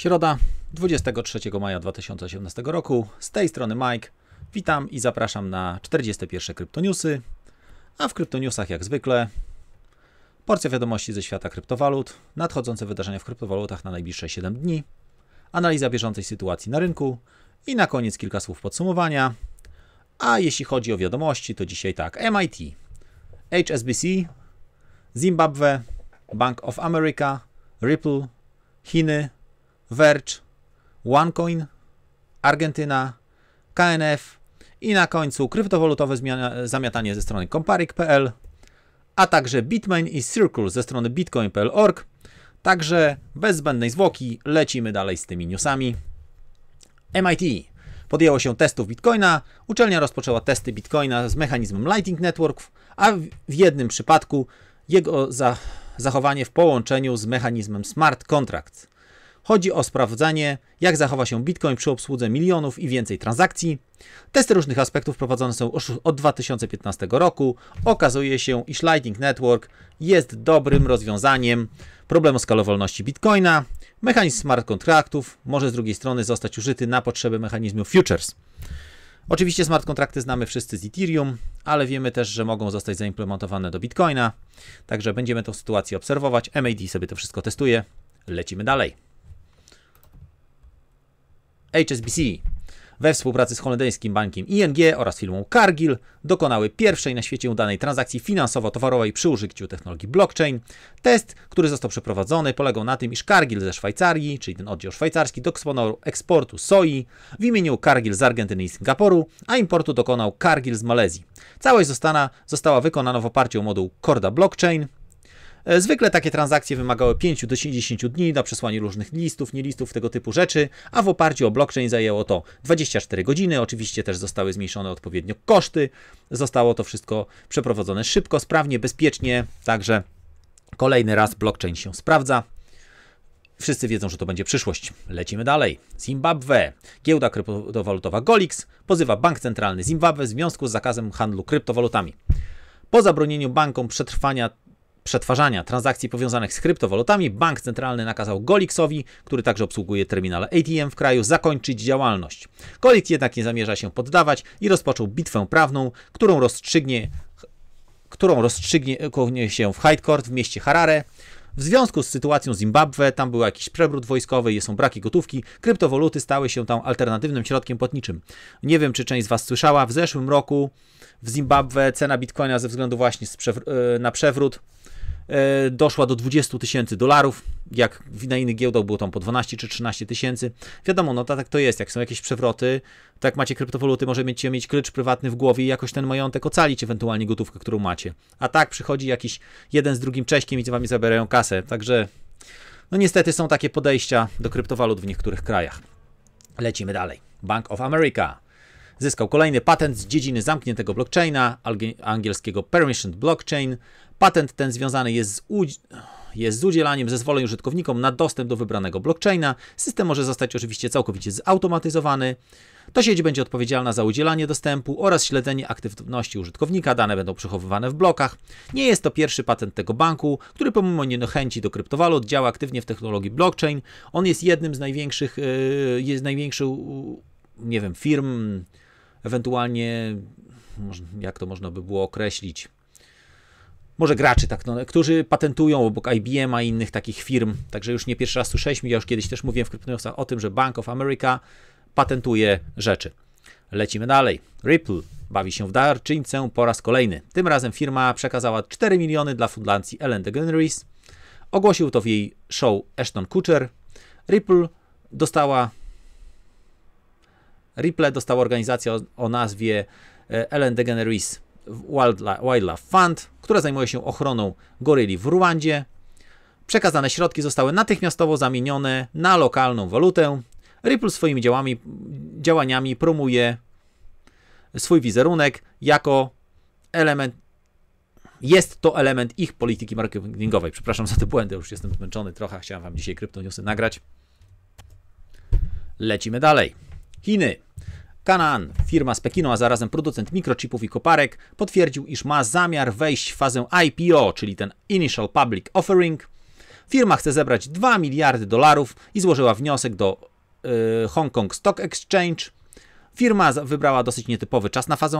Środa, 23 maja 2018 roku. Z tej strony Mike. Witam i zapraszam na 41 Kryptoniusy. A w Kryptoniusach jak zwykle porcja wiadomości ze świata kryptowalut, nadchodzące wydarzenia w kryptowalutach na najbliższe 7 dni, analiza bieżącej sytuacji na rynku i na koniec kilka słów podsumowania. A jeśli chodzi o wiadomości, to dzisiaj tak: MIT, HSBC, Zimbabwe, Bank of America, Ripple, Chiny, Verge, OneCoin, Argentyna, KNF i na końcu kryptowalutowe zmiana, zamiatanie ze strony comparik.pl, a także Bitmain i Circle ze strony bitcoin.pl.org. Także bez zbędnej zwłoki lecimy dalej z tymi newsami. MIT podjęło się testów Bitcoina, uczelnia rozpoczęła testy Bitcoina z mechanizmem Lightning Network, a w jednym przypadku jego za zachowanie w połączeniu z mechanizmem smart contracts. Chodzi o sprawdzanie, jak zachowa się Bitcoin przy obsłudze milionów i więcej transakcji. Testy różnych aspektów prowadzone są od 2015 roku. Okazuje się, iż Lightning Network jest dobrym rozwiązaniem problemu skalowalności Bitcoina. Mechanizm smart kontraktów może z drugiej strony zostać użyty na potrzeby mechanizmu futures. Oczywiście smart kontrakty znamy wszyscy z Ethereum, ale wiemy też, że mogą zostać zaimplementowane do Bitcoina. Także będziemy tę sytuację obserwować. MAD sobie to wszystko testuje. Lecimy dalej. HSBC we współpracy z holenderskim bankiem ING oraz firmą Cargill dokonały pierwszej na świecie udanej transakcji finansowo-towarowej przy użyciu technologii blockchain. Test, który został przeprowadzony, polegał na tym, iż Cargill ze Szwajcarii, czyli ten oddział szwajcarski, dokonał eksportu soi w imieniu Cargill z Argentyny i Singapuru, a importu dokonał Cargill z Malezji. Całość została wykonana w oparciu o moduł Corda Blockchain – E, zwykle takie transakcje wymagały 5 do 10 dni na przesłanie różnych listów, nielistów, tego typu rzeczy, a w oparciu o blockchain zajęło to 24 godziny. Oczywiście też zostały zmniejszone odpowiednio koszty. Zostało to wszystko przeprowadzone szybko, sprawnie, bezpiecznie, także kolejny raz blockchain się sprawdza. Wszyscy wiedzą, że to będzie przyszłość. Lecimy dalej. Zimbabwe. Giełda kryptowalutowa Golix pozywa bank centralny Zimbabwe w związku z zakazem handlu kryptowalutami. Po zabronieniu bankom przetrwania przetwarzania transakcji powiązanych z kryptowalutami bank centralny nakazał Golixowi, który także obsługuje terminale ATM w kraju, zakończyć działalność. Golix jednak nie zamierza się poddawać i rozpoczął bitwę prawną, którą rozstrzygnie którą rozstrzygnie się w High Court w mieście Harare w związku z sytuacją Zimbabwe, tam był jakiś przewrót wojskowy, są braki gotówki, kryptowaluty stały się tam alternatywnym środkiem płatniczym. Nie wiem, czy część z Was słyszała, w zeszłym roku w Zimbabwe cena bitcoina ze względu właśnie e, na przewrót E, doszła do 20 tysięcy dolarów, jak na innych giełdach było tam po 12 czy 13 tysięcy. Wiadomo, no tak to jest, jak są jakieś przewroty, tak macie kryptowaluty, może będziecie mieć klucz prywatny w głowie i jakoś ten majątek ocalić, ewentualnie gotówkę, którą macie. A tak przychodzi jakiś jeden z drugim Cześkiem i wam zabierają kasę, także no niestety są takie podejścia do kryptowalut w niektórych krajach. Lecimy dalej. Bank of America zyskał kolejny patent z dziedziny zamkniętego blockchaina, angielskiego permissioned blockchain. Patent ten związany jest z, jest z udzielaniem zezwoleń użytkownikom na dostęp do wybranego blockchaina. System może zostać oczywiście całkowicie zautomatyzowany. To sieć będzie odpowiedzialna za udzielanie dostępu oraz śledzenie aktywności użytkownika. Dane będą przechowywane w blokach. Nie jest to pierwszy patent tego banku, który pomimo niechęci do kryptowalut działa aktywnie w technologii blockchain. On jest jednym z największych, yy, jest największych nie wiem, firm ewentualnie, jak to można by było określić, może graczy, tak, no, którzy patentują obok IBM-a i innych takich firm. Także już nie pierwszy raz słyszeliśmy, ja już kiedyś też mówiłem w kryptonewsach o tym, że Bank of America patentuje rzeczy. Lecimy dalej. Ripple bawi się w darczyńcę po raz kolejny. Tym razem firma przekazała 4 miliony dla fundacji Ellen DeGeneres. Ogłosił to w jej show Ashton Kutcher. Ripple dostała Ripple dostała organizacja o, o nazwie e, Ellen DeGeneres Wildlife Fund, która zajmuje się ochroną goryli w Ruandzie. Przekazane środki zostały natychmiastowo zamienione na lokalną walutę. Ripple swoimi działami, działaniami promuje swój wizerunek jako element. Jest to element ich polityki marketingowej. Przepraszam za te błędy, już jestem zmęczony trochę. Chciałem wam dzisiaj kryptonewsy nagrać. Lecimy dalej. Chiny. Canaan, firma z Pekinu, a zarazem producent mikrochipów i koparek, potwierdził, iż ma zamiar wejść w fazę IPO, czyli ten Initial Public Offering. Firma chce zebrać 2 miliardy dolarów i złożyła wniosek do yy, e, Hong Kong Stock Exchange. Firma wybrała dosyć nietypowy czas na fazę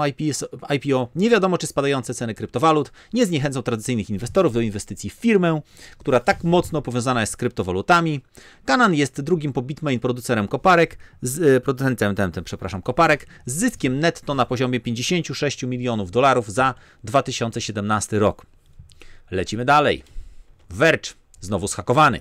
IPO. Nie wiadomo, czy spadające ceny kryptowalut nie zniechęcą tradycyjnych inwestorów do inwestycji w firmę, która tak mocno powiązana jest z kryptowalutami. Kanan jest drugim po Bitmain producerem koparek, z, e, producentem ten, ten, przepraszam, koparek, z zyskiem netto na poziomie 56 milionów dolarów za 2017 rok. Lecimy dalej. Verge, znowu schakowany.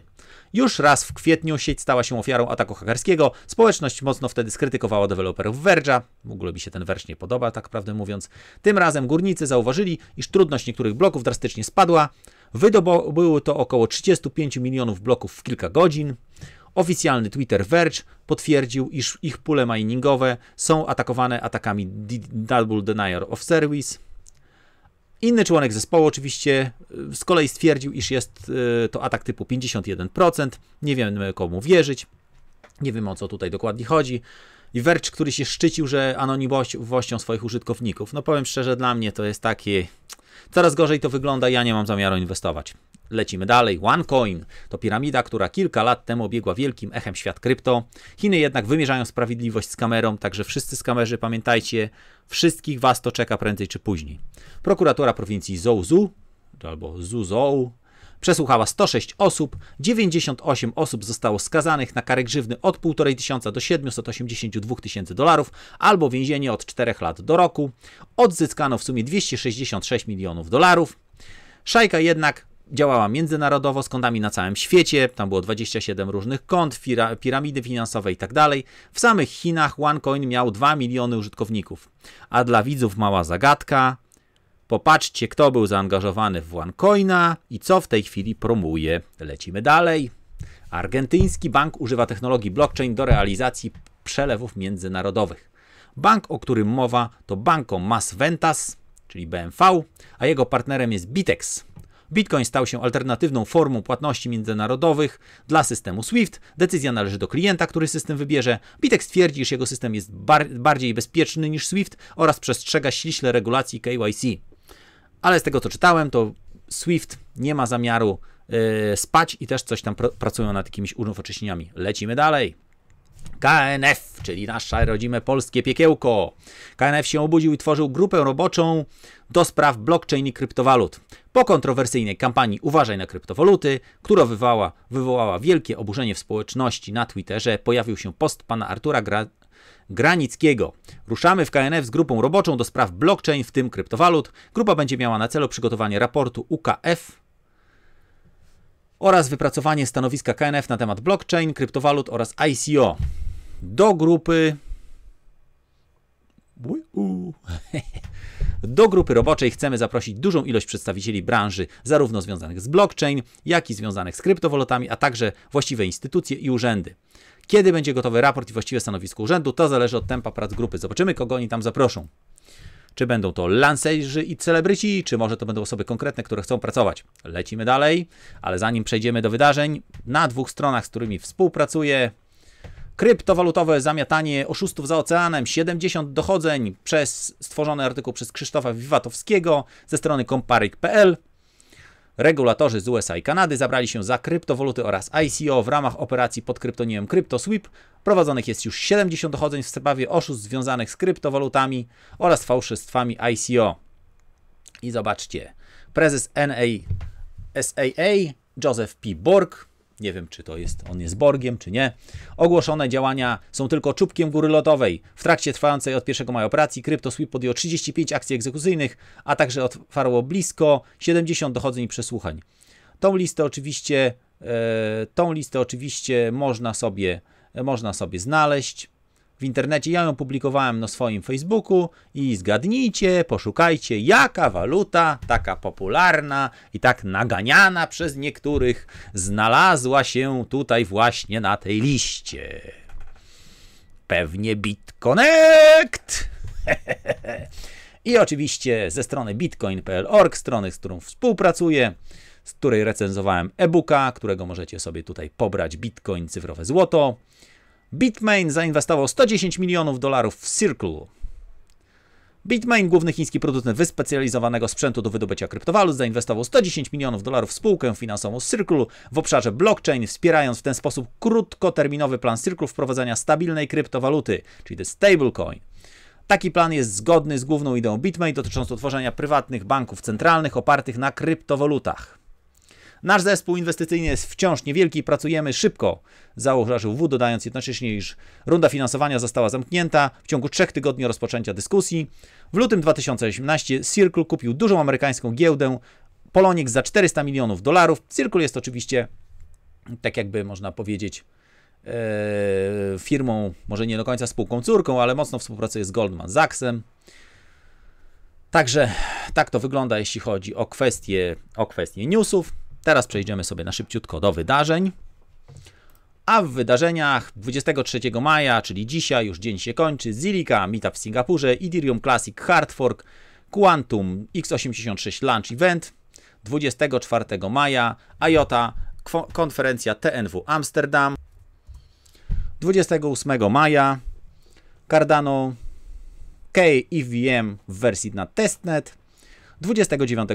Już raz w kwietniu sieć stała się ofiarą ataku hakerskiego. Społeczność mocno wtedy skrytykowała deweloperów Verge'a. W ogóle mi się ten Verge nie podoba, tak prawdę mówiąc. Tym razem górnicy zauważyli, iż trudność niektórych bloków drastycznie spadła. Wydobyły to około 35 milionów bloków w kilka godzin. Oficjalny Twitter Verge potwierdził, iż ich pule miningowe są atakowane atakami Double Denier of Service. Inny członek zespołu oczywiście y, z kolei stwierdził, iż jest y, to atak typu 51%. Nie wiemy komu wierzyć. Nie wiem o co tutaj dokładnie chodzi. I Verge, który się szczycił, że anonimowością swoich użytkowników. No powiem szczerze, dla mnie to jest takie... Coraz gorzej to wygląda, ja nie mam zamiaru inwestować. Lecimy dalej. OneCoin to piramida, która kilka lat temu obiegła wielkim echem świat krypto. Chiny jednak wymierzają sprawiedliwość z kamerą, także wszyscy skamerzy pamiętajcie, wszystkich was to czeka prędzej czy później. Prokuratura prowincji Zou, albo Zou, przesłuchała 106 osób, 98 osób zostało skazanych na karę grzywny od 1,5 tysiąca do 782 tysięcy dolarów albo więzienie od 4 lat do roku. Odzyskano w sumie 266 milionów dolarów. Szajka jednak działała międzynarodowo z kątami na całym świecie, tam było 27 różnych kont, piramidy finansowe i tak dalej. W samych Chinach OneCoin miał 2 miliony użytkowników. A dla widzów mała zagadka. Popatrzcie, kto był zaangażowany w OneCoina i co w tej chwili promuje. Lecimy dalej. Argentyński bank używa technologii blockchain do realizacji przelewów międzynarodowych. Bank, o którym mowa, to Banco Mas Ventas, czyli BMV, a jego partnerem jest Bitex, Bitcoin stał się alternatywną formą płatności międzynarodowych dla systemu SWIFT. Decyzja należy do klienta, który system wybierze. Bitek stwierdzi, iż jego system jest bar bardziej bezpieczny niż SWIFT oraz przestrzega ściśle regulacji KYC. Ale z tego co czytałem, to SWIFT nie ma zamiaru yy, spać i też coś tam pr pracują nad jakimiś unowocześnieniami. Lecimy dalej. KNF, czyli nasze rodzime polskie piekiełko. KNF się obudził i tworzył grupę roboczą do spraw blockchain i kryptowalut. Po kontrowersyjnej kampanii Uważaj na kryptowaluty, która wywołała, wywołała wielkie oburzenie w społeczności na Twitterze, pojawił się post pana Artura Gra Granickiego. Ruszamy w KNF z grupą roboczą do spraw blockchain, w tym kryptowalut. Grupa będzie miała na celu przygotowanie raportu UKF oraz wypracowanie stanowiska KNF na temat blockchain, kryptowalut oraz ICO. Do grupy do grupy roboczej chcemy zaprosić dużą ilość przedstawicieli branży, zarówno związanych z blockchain, jak i związanych z kryptowalutami, a także właściwe instytucje i urzędy. Kiedy będzie gotowy raport i właściwe stanowisko urzędu, to zależy od tempa prac grupy. Zobaczymy, kogo oni tam zaproszą. Czy będą to lancerzy i celebryci, czy może to będą osoby konkretne, które chcą pracować? Lecimy dalej, ale zanim przejdziemy do wydarzeń, na dwóch stronach, z którymi współpracuję, Kryptowalutowe zamiatanie oszustów za oceanem, 70 dochodzeń przez stworzony artykuł przez Krzysztofa Wiwatowskiego ze strony comparik.pl. Regulatorzy z USA i Kanady zabrali się za kryptowaluty oraz ICO w ramach operacji pod kryptonimem CryptoSweep. Prowadzonych jest już 70 dochodzeń w sprawie oszustw związanych z kryptowalutami oraz fałszystwami ICO. I zobaczcie, prezes NASAA, Joseph P. Borg nie wiem, czy to jest on jest Borgiem, czy nie. Ogłoszone działania są tylko czubkiem góry lotowej. W trakcie trwającej od 1 maja operacji CryptoSweep podjął 35 akcji egzekucyjnych, a także otwarło blisko 70 dochodzeń i przesłuchań. Tą listę oczywiście, e, tą listę oczywiście można sobie, e, można sobie znaleźć w internecie. Ja ją publikowałem na swoim Facebooku i zgadnijcie, poszukajcie, jaka waluta, taka popularna i tak naganiana przez niektórych, znalazła się tutaj właśnie na tej liście. Pewnie BitConnect! I oczywiście ze strony bitcoin.org, strony, z którą współpracuję, z której recenzowałem e-booka, którego możecie sobie tutaj pobrać Bitcoin cyfrowe złoto. Bitmain zainwestował 110 milionów dolarów w Circle. Bitmain, główny chiński producent wyspecjalizowanego sprzętu do wydobycia kryptowalut, zainwestował 110 milionów dolarów w spółkę finansową Circle w obszarze blockchain, wspierając w ten sposób krótkoterminowy plan Circle wprowadzania stabilnej kryptowaluty, czyli the stablecoin. Taki plan jest zgodny z główną ideą Bitmain dotyczącą tworzenia prywatnych banków centralnych opartych na kryptowalutach. Nasz zespół inwestycyjny jest wciąż niewielki, pracujemy szybko, założył W, dodając jednocześnie, iż runda finansowania została zamknięta w ciągu trzech tygodni rozpoczęcia dyskusji. W lutym 2018 Circle kupił dużą amerykańską giełdę Polonik za 400 milionów dolarów. Circle jest oczywiście, tak jakby można powiedzieć, yy, firmą, może nie do końca spółką córką, ale mocno współpracuje z Goldman Sachsem. Także tak to wygląda, jeśli chodzi o kwestie, o kwestie newsów. Teraz przejdziemy sobie na szybciutko do wydarzeń. A w wydarzeniach 23 maja, czyli dzisiaj, już dzień się kończy, Zilika, Meetup w Singapurze, Ethereum Classic Hard Fork, Quantum x86 Launch Event, 24 maja, IOTA, konferencja TNW Amsterdam, 28 maja, Cardano KEVM w wersji na testnet, 29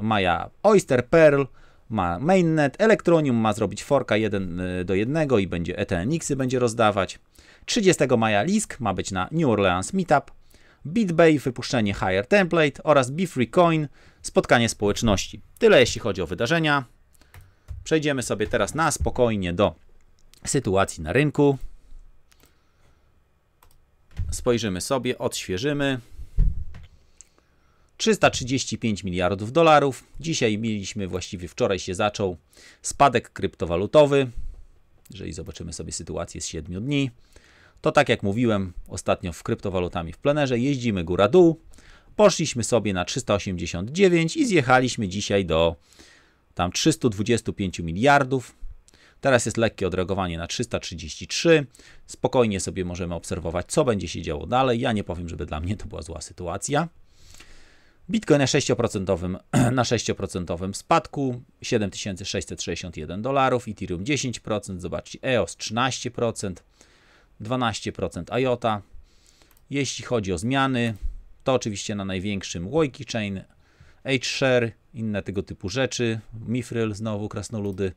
maja Oyster Pearl, ma mainnet, Elektronium ma zrobić forka 1 y, do 1 i będzie ETNX-y będzie rozdawać. 30 maja Lisk ma być na New Orleans Meetup. BitBay, wypuszczenie Higher Template oraz BeFreeCoin, spotkanie społeczności. Tyle jeśli chodzi o wydarzenia. Przejdziemy sobie teraz na spokojnie do sytuacji na rynku. Spojrzymy sobie, odświeżymy. 335 miliardów dolarów. Dzisiaj mieliśmy, właściwie wczoraj się zaczął spadek kryptowalutowy. Jeżeli zobaczymy sobie sytuację z 7 dni, to tak jak mówiłem ostatnio w kryptowalutami w plenerze, jeździmy góra-dół. Poszliśmy sobie na 389 i zjechaliśmy dzisiaj do tam 325 miliardów. Teraz jest lekkie odreagowanie na 333. Spokojnie sobie możemy obserwować, co będzie się działo dalej. Ja nie powiem, żeby dla mnie to była zła sytuacja. Bitcoin na 6%, na 6 spadku 7661 dolarów, Ethereum 10%, zobaczcie EOS 13%, 12% IOTA. Jeśli chodzi o zmiany, to oczywiście na największym Łojki Chain, H-Share, inne tego typu rzeczy, Mifril znowu, krasnoludy,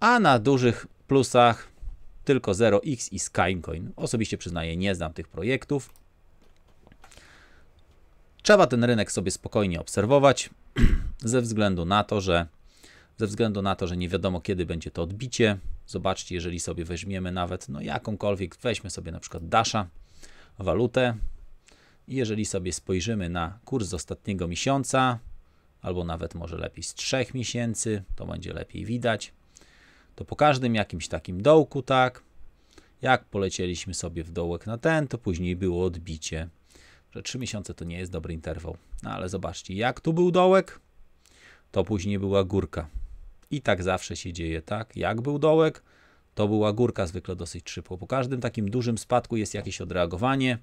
a na dużych plusach tylko 0x i Skycoin. Osobiście przyznaję, nie znam tych projektów. Trzeba ten rynek sobie spokojnie obserwować, ze względu na to, że ze względu na to, że nie wiadomo kiedy będzie to odbicie. Zobaczcie, jeżeli sobie weźmiemy nawet no jakąkolwiek, weźmy sobie na przykład Dasha, walutę. I jeżeli sobie spojrzymy na kurs z ostatniego miesiąca, albo nawet może lepiej z trzech miesięcy, to będzie lepiej widać, to po każdym jakimś takim dołku, tak, jak polecieliśmy sobie w dołek na ten, to później było odbicie że 3 miesiące to nie jest dobry interwał. No ale zobaczcie, jak tu był dołek, to później była górka. I tak zawsze się dzieje, tak? Jak był dołek, to była górka zwykle dosyć szybko. Po każdym takim dużym spadku jest jakieś odreagowanie.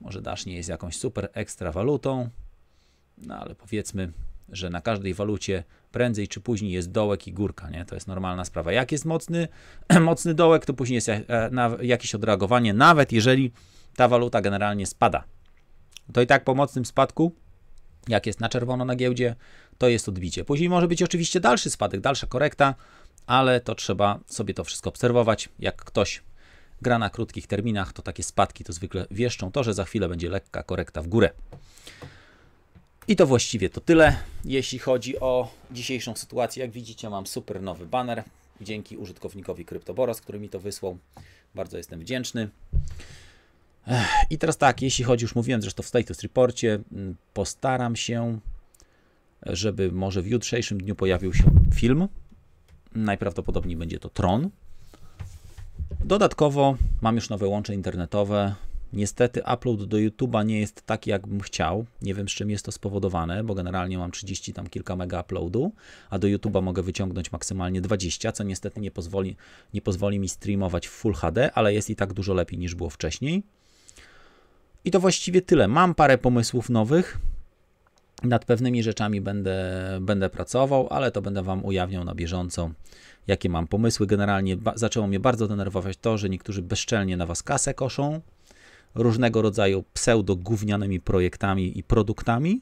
Może dasz nie jest jakąś super ekstra walutą, no ale powiedzmy, że na każdej walucie prędzej czy później jest dołek i górka, nie? To jest normalna sprawa. Jak jest mocny, mocny dołek, to później jest e, jakieś odreagowanie, nawet jeżeli ta waluta generalnie spada to i tak po mocnym spadku, jak jest na czerwono na giełdzie, to jest odbicie. Później może być oczywiście dalszy spadek, dalsza korekta, ale to trzeba sobie to wszystko obserwować. Jak ktoś gra na krótkich terminach, to takie spadki to zwykle wieszczą to, że za chwilę będzie lekka korekta w górę. I to właściwie to tyle, jeśli chodzi o dzisiejszą sytuację. Jak widzicie, mam super nowy banner dzięki użytkownikowi Kryptoboros, który mi to wysłał. Bardzo jestem wdzięczny. I teraz tak, jeśli chodzi, już mówiłem zresztą w status reporcie, mm, postaram się, żeby może w jutrzejszym dniu pojawił się film. Najprawdopodobniej będzie to Tron. Dodatkowo mam już nowe łącze internetowe. Niestety upload do YouTube'a nie jest taki, jakbym chciał. Nie wiem, z czym jest to spowodowane, bo generalnie mam 30 tam kilka mega uploadu, a do YouTube'a mogę wyciągnąć maksymalnie 20, co niestety nie pozwoli, nie pozwoli mi streamować w Full HD, ale jest i tak dużo lepiej niż było wcześniej. I to właściwie tyle. Mam parę pomysłów nowych. Nad pewnymi rzeczami będę, będę pracował, ale to będę Wam ujawniał na bieżąco, jakie mam pomysły. Generalnie zaczęło mnie bardzo denerwować to, że niektórzy bezczelnie na Was kasę koszą różnego rodzaju pseudo-gównianymi projektami i produktami.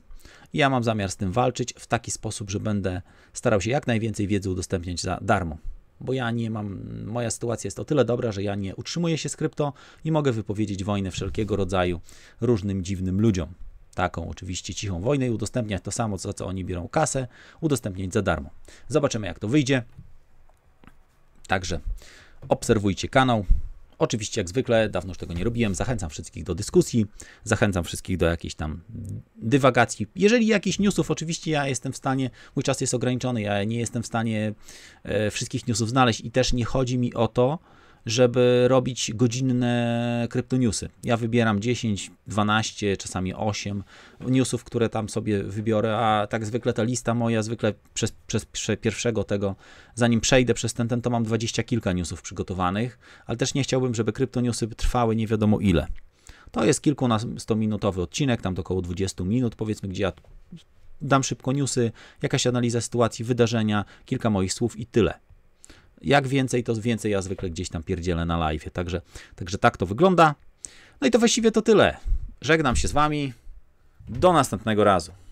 Ja mam zamiar z tym walczyć w taki sposób, że będę starał się jak najwięcej wiedzy udostępniać za darmo bo ja nie mam, moja sytuacja jest o tyle dobra, że ja nie utrzymuję się z krypto i mogę wypowiedzieć wojnę wszelkiego rodzaju różnym dziwnym ludziom. Taką oczywiście cichą wojnę i udostępniać to samo, za co oni biorą kasę, udostępniać za darmo. Zobaczymy, jak to wyjdzie. Także obserwujcie kanał, Oczywiście, jak zwykle, dawno już tego nie robiłem, zachęcam wszystkich do dyskusji, zachęcam wszystkich do jakiejś tam dywagacji. Jeżeli jakiś newsów, oczywiście ja jestem w stanie, mój czas jest ograniczony, ja nie jestem w stanie e, wszystkich newsów znaleźć i też nie chodzi mi o to, żeby robić godzinne kryptoniusy. Ja wybieram 10, 12, czasami 8 newsów, które tam sobie wybiorę, a tak zwykle ta lista moja, zwykle przez, przez, przez pierwszego tego, zanim przejdę przez ten, ten, to mam 20 kilka newsów przygotowanych, ale też nie chciałbym, żeby kryptoniusy trwały nie wiadomo ile. To jest kilkunastominutowy odcinek, tam do około 20 minut, powiedzmy, gdzie ja dam szybko newsy, jakaś analiza sytuacji, wydarzenia, kilka moich słów i tyle. Jak więcej, to więcej ja zwykle gdzieś tam pierdzielę na live. Także, także tak to wygląda. No i to właściwie to tyle. Żegnam się z Wami. Do następnego razu.